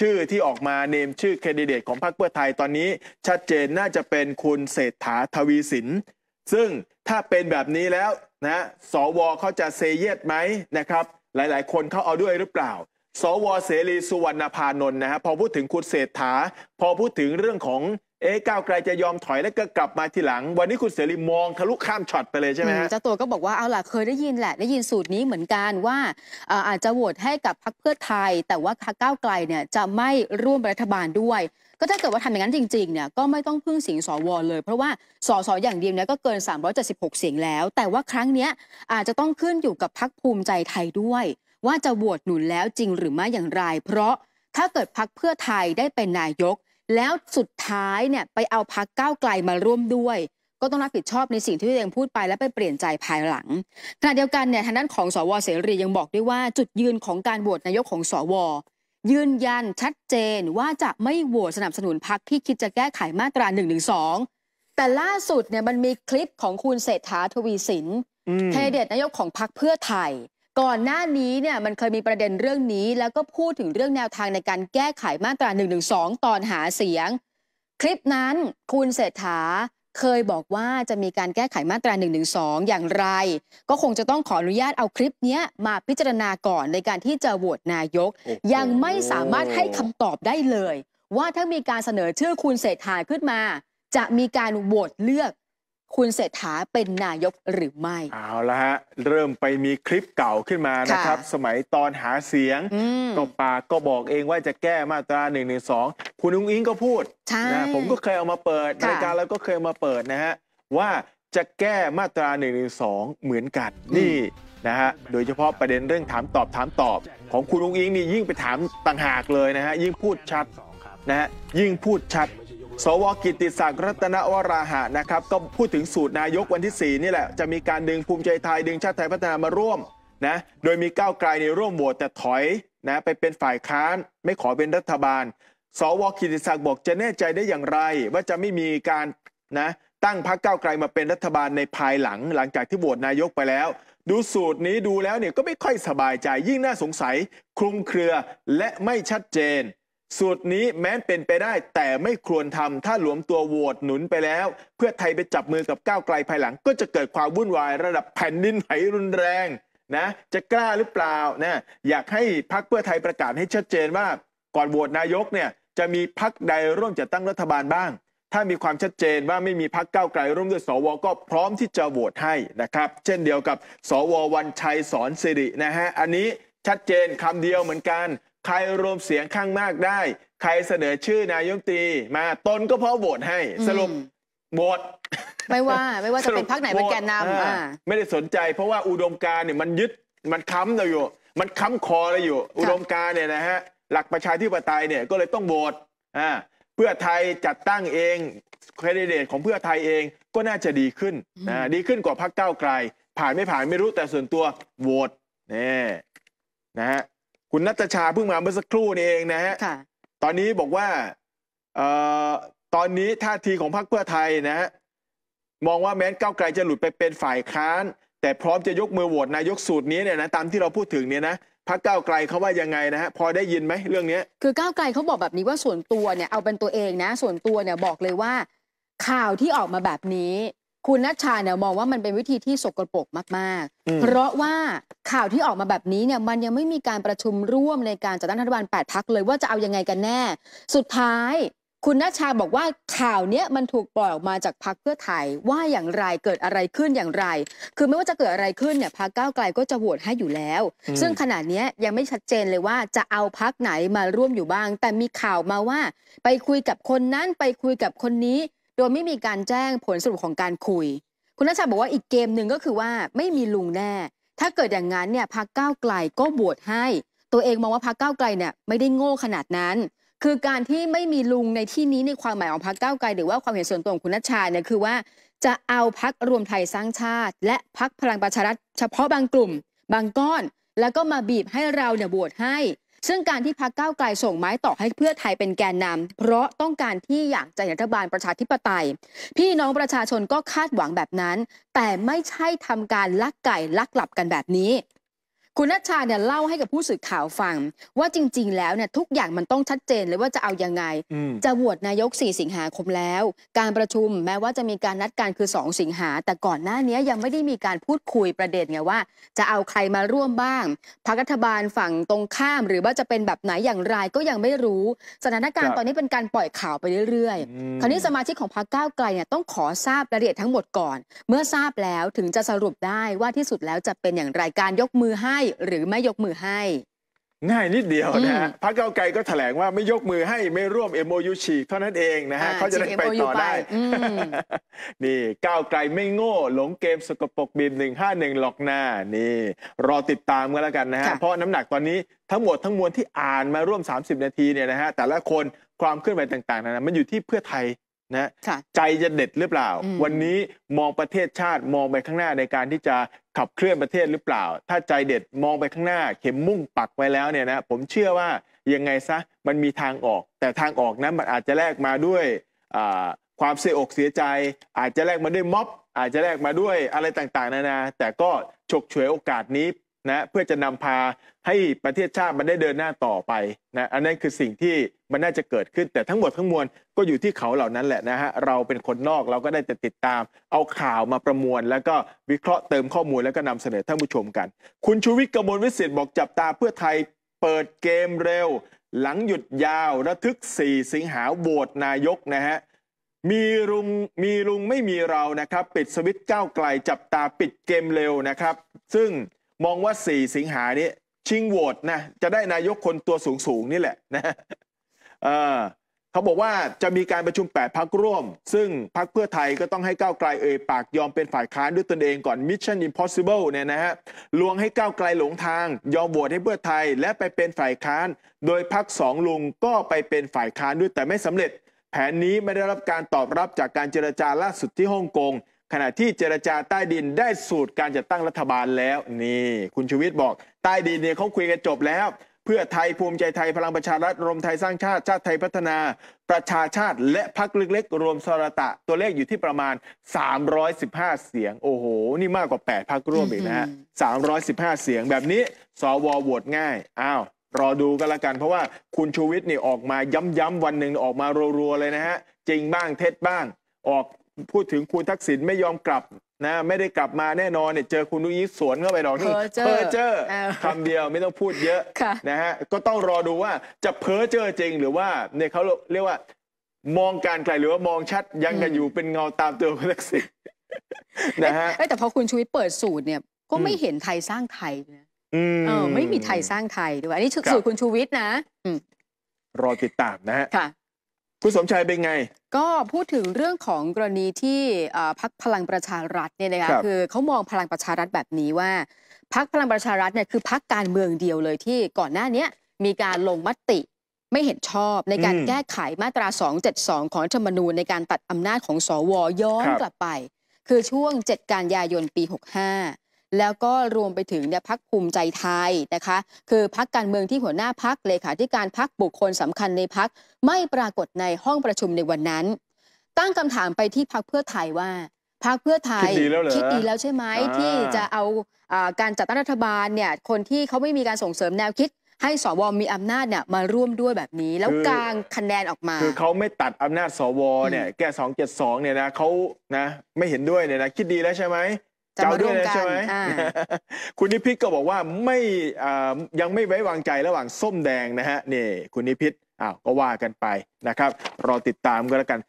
ชื่อที่ออกมาเนมชื่อแคนดิเดตของพรรคเพื่อไทยตอนนี้ ชัดเจนน่าจะเป็นคุณเศรษฐาทวีสิน ซึ่งถ้าเป็นแบบนี้แล้วนะสวเขาจะเซเยตไหมนะครับหลายๆ คนเขาเอาด้วยหรือเปล่าสวเสรีสุวรรณพานนท์นะฮะพอพูดถึงคุณเศรษฐา พอพูดถึงเรื่องของ เอ๊ก้าวไกลจะยอมถอยแล้วก็กลับมาทีหลัง วันนี้คุณเสรีมองทะลุข้ามช็อตไปเลยใช่ไหมฮะเจ้าตัวก็บอกว่าเอาล่ะเคยได้ยินแหละ ได้ยินสูตรนี้เหมือนกันว่า อาจจะโหวตให้กับพรรคเพื่อไทย แต่ว่าพรรคก้าวไกลเนี่ยจะไม่ร่วมรัฐบาลด้วย ก็ถ้าเกิดว่าทำอย่างนั้นจริงๆเนี่ยก็ไม่ต้องพึ่งเสียงสว เลย เพราะว่าสสอย่างเดียวเนี่ยก็เกิน 376 เสียงแล้ว แต่ว่าครั้งเนี้ยอาจจะต้องขึ้นอยู่กับพรรคภูมิใจไทยด้วยว่าจะโหวตหนุนแล้วจริงหรือไม่อย่างไร เพราะถ้าเกิดพักเพื่อไทยได้เป็นนายก แล้วสุดท้ายเนี่ยไปเอาพักก้าวไกลมาร่วมด้วย ก็ต้องรับผิดชอบในสิ่งที่ตัวเองพูดไปและไปเปลี่ยนใจภายหลังขณะเดียวกันเนี่ยทางด้านของสวเสรียังบอกด้วยว่าจุดยืนของการโหวตนายกของสวยืนยันชัดเจนว่าจะไม่โหวตสนับสนุนพักที่คิดจะแก้ไขมาตรา1นึแต่ล่าสุดเนี่ยมันมีคลิปของคุณเศรษฐาทวีสินเทเดตนายกของพักเพื่อไทยก่อนหน้านี้เนี่ยมันเคยมีประเด็นเรื่องนี้ แล้วก็พูดถึงเรื่องแนวทางในการแก้ไขมาตรา1นึตอนหาเสียง คลิปนั้น คุณเศรษฐา เคยบอกว่าจะมีการแก้ไขมาตรา1นึอย่างไร ก็คงจะต้องขออนุญาตเอาคลิปนี้มาพิจารณาก่อนในการที่จะโหวตนายก ยังไม่สามารถให้คำตอบได้เลย ว่าถ้ามีการเสนอชื่อคุณเศรษฐาขึ้นมา จะมีการโหวตเลือกคุณเศรษฐาเป็นนายกหรือไม่เอาละฮะเริ่มไปมีคลิปเก่าขึ้นมานะครับสมัยตอนหาเสียงก็ปากก็บอกเองว่าจะแก้มาตรา1นึคุณอุ้งอิงก็พูดนะผมก็เคยเอามาเปิดรายการแล้วก็เคยมาเปิดนะฮะว่าจะแก้มาตรา1นึเหมือนกันนี่นะฮะโดยเฉพาะประเด็นเรื่องถามตอบถามตอบ ของคุณอุ้งอิงนี่ยิ่งไปถามต่างหากเลยนะฮะยิ่งพูดชัดนะฮะยิ่งพูดชัดสวกิติศักดิ์รัตนวราหะนะครับ ก็พูดถึงสูตรนายกวันที่4นี่แหละจะมีการดึงภูมิใจไทยดึงชาติไทยพัฒนามาร่วมนะโดยมีก้าวไกลในร่วมโหวตแต่ถอยนะไปเป็นฝ่ายค้านไม่ขอเป็นรัฐบาล สวกิติศักดิ์บอกจะแน่ใจได้อย่างไร ว่าจะไม่มีการนะตั้งพรรคก้าวไกลมาเป็นรัฐบาลในภายหลังหลังจากที่โหวตนายกไปแล้ว ดูสูตรนี้ดูแล้วเนี่ยก็ไม่ค่อยสบายใจยิ่งน่าสงสัยคลุมเครือและไม่ชัดเจนสูตรนี้แม้เป็นไปได้ แต่ไม่ควรทำถ้าหลวมตัวโหวตหนุนไปแล้ว เพื่อไทยไปจับมือกับก้าวไกลภายหลังก็จะเกิดความวุ่นวายระดับแผ่นดินไหวรุนแรงนะจะกล้าหรือเปล่านะอยากให้พักเพื่อไทยประกาศให้ชัดเจนว่าก่อนโหวตนายกเนี่ยจะมีพักใดร่วมจัดตั้งรัฐบาลบ้าง ถ้ามีความชัดเจนว่าไม่มีพักก้าวไกล ร่วมด้วยสว ก็พร้อมที่จะโหวตให้นะครับ เช่นเดียวกับ สววันชัยสอนสิรินะฮะอันนี้ชัดเจนคำเดียวเหมือนกันใครรวมเสียงข้างมากได้ใครเสนอชื่อนายมตรีมาตนก็พร้อมโหวตให้สรุปโหวตไม่ว่าไม่ว่าจะเป็นพรรคไหนเป็นแกนนำไม่ได้สนใจ เพราะว่าอุดมการเนี่ยมันยึดมันค้ำเราอยู่มันค้ำคอเราอยู่ อุดมการเนี่ยนะฮะหลักประชาธิปไตยเนี่ยก็เลยต้องโหวตอ่าเพื่อไทยจัดตั้งเองแคนดิเดตของเพื่อไทยเองก็น่าจะดีขึ้นนะดีขึ้นกว่าพรรคก้าวไกล ผ่านไม่ผ่านไม่รู้แต่ส่วนตัวโหวตนี่นะฮะคุณนัตชาเพิ่งมาเมื่อสักครู่นี่เองนะฮะตอนนี้บอกว่าเอ่อตอนนี้ท่าทีของพรรคเพื่อไทยนะฮะ มองว่าแม้นก้าวไกลจะหลุดไปเป็นฝ่ายค้าน แต่พร้อมจะยกมือโหวตนายกสูตรนี้เนี่ยนะ ตามที่เราพูดถึงเนี่ยนะพักก้าวไกลเขาว่ายังไงนะฮะ พอได้ยินไหมเรื่องนี้คือก้าวไกลเขาบอกแบบนี้ว่าส่วนตัวเนี่ยเอาเป็นตัวเองนะ ส่วนตัวเนี่ยบอกเลยว่าข่าวที่ออกมาแบบนี้คุณนัชชาเนี่ยมองว่ามันเป็นวิธีที่สกปรกมาก ๆ เพราะว่าข่าวที่ออกมาแบบนี้เนี่ยมันยังไม่มีการประชุมร่วมในการจัดตั้งรัฐบาล8พักเลยว่าจะเอายังไงกันแน่ สุดท้าย คุณนัชชาบอกว่าข่าวเนี้ยมันถูกปล่อยออกมาจากพักเพื่อไทยว่าอย่างไรเกิดอะไรขึ้นอย่างไร คือไม่ว่าจะเกิดอะไรขึ้นเนี่ยพักก้าวไกลก็จะโหวตให้อยู่แล้ว ซึ่งขณะนี้ยังไม่ชัดเจนเลยว่าจะเอาพักไหนมาร่วมอยู่บ้าง แต่มีข่าวมาว่าไปคุยกับคนนั้นไปคุยกับคนนี้โดยไม่มีการแจ้งผลสรุปของการคุย คุณนัชชาบอกว่าอีกเกมหนึ่งก็คือว่าไม่มีลุงแน่ ถ้าเกิดอย่างนั้นเนี่ยพักก้าวไกลก็บวชให้ ตัวเองมองว่าพักก้าวไกลเนี่ยไม่ได้โง่ขนาดนั้น คือการที่ไม่มีลุงในที่นี้ในความหมายของพักก้าวไกล หรือว่าความเห็นส่วนตัวของคุณนัชชาเนี่ยคือว่า จะเอาพักรวมไทยสร้างชาติ และพักพลังประชารัฐเฉพาะบางกลุ่มบางก้อน แล้วก็มาบีบให้เราเนี่ยบวชให้ซึ่งการที่พักก้าวไกลส่งไม้ต่อให้เพื่อไทยเป็นแกนนำ เพราะต้องการที่อยากจะรัฐบาลประชาธิปไตย พี่น้องประชาชนก็คาดหวังแบบนั้น แต่ไม่ใช่ทำการลักไก่ลักหลับกันแบบนี้คุณนัชชาเนี่ยเล่าให้กับผู้สื่อข่าวฟังว่าจริง ๆ แล้วเนี่ย ทุกอย่างมันต้องชัดเจนเลยว่าจะเอายังไง จะโหวตนายก4สิงหาคมแล้ว การประชุมแม้ว่าจะมีการนัดการคือ 2 สิงหา แต่ก่อนหน้านี้ยังไม่ได้มีการพูดคุยประเด็นไงว่า จะเอาใครมาร่วมบ้างพรกครัฐบาลฝั่งตรงข้ามหรือว่าจะเป็นแบบไหนอย่างไรก็ยังไม่รู้ สถานการณ์ตอนนี้เป็นการปล่อยข่าวไปเรื่อยๆ คราวนี้สมาชิกของพรรคก้าวไกลเนี่ยต้องขอทราบรายละเอียดทั้งหมดก่อนเมื่อทราบแล้วถึงจะสรุปได้ว่าที่สุดแล้วจะเป็นอย่างไรการยกมือใหหรือไม่ยกมือให้ ง่ายนิดเดียวนะฮะพรรคเก้าวไกลก็แถลงว่าไม่ยกมือให้ไม่ร่วม MOU ฉีกเท่านั้นเองนะฮะเขาจะได้ไปต่อได้ นี่ก้าวไกลไม่โง่ หลงเกมสกปรกบีมึ่งห้าหหนึ่งลอกหน้า นี่ รอติดตามกันแล้วกันนะฮะ เพราะน้ำหนักตอนนี้ทั้งหมดทั้งมวลที่อ่านมาร่วม 30 นาทีเนี่ยนะฮะ แต่ละคนความเคลื่อนไหวต่างๆนั้นนะมันอยู่ที่เพื่อไทยนะใจจะเด็ดหรือเปล่า วันนี้มองประเทศชาติมองไปข้างหน้าในการที่จะขับเคลื่อนประเทศหรือเปล่า ถ้าใจเด็ดมองไปข้างหน้า เข็มมุ่งปักไว้แล้วเนี่ยนะผมเชื่อว่ายังไงซะมันมีทางออก แต่ทางออกนั้นมันอาจจะแลกมาด้วยความเสียอกเสียใจ อาจจะแลกมาด้วยม็อบ อาจจะแลกมาด้วยอะไรต่างๆนานาแต่ก็ฉกฉวยโอกาสนี้นะเพื่อจะนำพาให้ประเทศชาติมันได้เดินหน้าต่อไปนะอันนั้นคือสิ่งที่มันน่าจะเกิดขึ้นแต่ทั้งหมดทั้งมวลก็อยู่ที่เขาเหล่านั้นแหละนะฮะ เราเป็นคนนอกเราก็ได้แต่ติดตามเอาข่าวมาประมวล แล้วก็วิเคราะห์เติมข้อมูลแล้วก็นำเสนอท่านผู้ชมกัน คุณชูวิทย์กมลวิสิษ์บอกจับตาเพื่อไทยเปิดเกมเร็ว หลังหยุดยาวระทึก 4 สิงหาโหวตนายกนะฮะมีลุงมีลุงไม่มีเรานะครับปิดสวิตช์ก้าวไกลจับตาปิดเกมเร็วนะครับ ซึ่งมองว่า 4 สิงหาเนี้ชิงโหวตนะจะได้นายกคนตัวสูงสูงนี่แหละนะเขาบอกว่าจะมีการประชุม 8พักร่วม ซึ่งพักเพื่อไทยก็ต้องให้ก้าวไกลเอ่ยปากยอมเป็นฝ่ายค้านด้วยตนเองก่อน Mission Impossible เนี่ยนะฮะลวงให้ก้าวไกลหลงทาง ยอมโหวตให้เพื่อไทยและไปเป็นฝ่ายค้าน โดยพักสองลุงก็ไปเป็นฝ่ายค้านด้วยแต่ไม่สำเร็จ แผนนี้ไม่ได้รับการตอบรับจากการเจรจาล่าสุดที่ฮ่องกงขณะที่เจรจาใต้ดินได้สูตรการจัดตั้งรัฐบาลแล้วนี่ คุณชูวิทย์บอกใต้ดินเนี่ยเขาคุยกันจบแล้ว เพื่อไทยภูมิใจไทยพลังประชารัฐรวมไทยสร้างชาติชาติไทยพัฒนาประชาชาติและพรรคเล็กๆ รวมสระตะตัวเลขอยู่ที่ประมาณ 315 เสียงโอ้โห นี่มากกว่า 8พรรคร่วมอีกนะฮะ315 เสียงแบบนี้สวโหวตง่ายอ้าวรอดูกันละกันเพราะว่าคุณชูวิทย์นี่ออกมาย้ำๆวันหนึ่งออกมารัวๆเลยนะฮะจริงบ้างเท็จบ้างออกพูดถึงคุณทักษิณไม่ยอมกลับนะไม่ได้กลับมาแน่นอนเนี่ยเจอคุณนุ้ยสวนเข้าไปหรอกนี่เพอเจอคำเดียวไม่ต้องพูดเยอะนะฮะก็ต้องรอดูว่าจะเพอเจอจริงหรือว่า เนี่ยเขาเรียกว่า มองการไกลหรือว่ามองชัดยังกันอยู่เป็นเงาตามตัวคุณทักษิณนะฮะแต่พอคุณชูวิทย์เปิดสูตรเนี่ย ก็ไม่เห็นไทยสร้างไทยนะเออ ไม่มีไทยสร้างไทยด้วยอันนี้สูตรคุณชูวิทย์นะรอติดตามนะฮะคุณสมชายเป็นไง ก็พูดถึงเรื่องของกรณีที่พักพลังประชารัฐเนี่ยนะคะคือเขามองพลังประชารัฐแบบนี้ว่า พักพลังประชารัฐเนี่ย คือพักการเมืองเดียวเลยที่ก่อนหน้านี้มีการลงมติไม่เห็นชอบในการแก้ไขมาตรา 272 ของธรรมนูญในการตัดอำนาจของสวย้อนกลับไป คือช่วง 7กันยายนปี 65แล้วก็รวมไปถึงเนี่ยพักภูมิใจไทยนะคะ คือพักการเมืองที่หัวหน้าพักเลขาธิการพักบุคคลสำคัญในพักไม่ปรากฏในห้องประชุมในวันนั้น ตั้งคำถามไปที่พักเพื่อไทยว่าพักเพื่อไทยคิดดีแล้วใช่ไหมที่จะเอาการจัดตั้งรัฐบาลเนี่ยคนที่เขาไม่มีการส่งเสริมแนวคิด ให้สวมีอำนาจเนี่ยมาร่วมด้วยแบบนี้ แล้วกลางคะแนนออกมาคือเขาไม่ตัดอำนาจสวเนี่ยแก้272เนี่ยนะเขานะไม่เห็นด้วยเนี่ยนะคิดดีแล้วใช่ไหมจะมาร่วมกันคุณนิพิษก็บอกว่าไม่ยังไม่ไว้วางใจระหว่างส้มแดงนะฮะนี่ คุณนิพิษอ้าวก็ว่ากันไปนะครับ รอติดตามก็แล้วกัน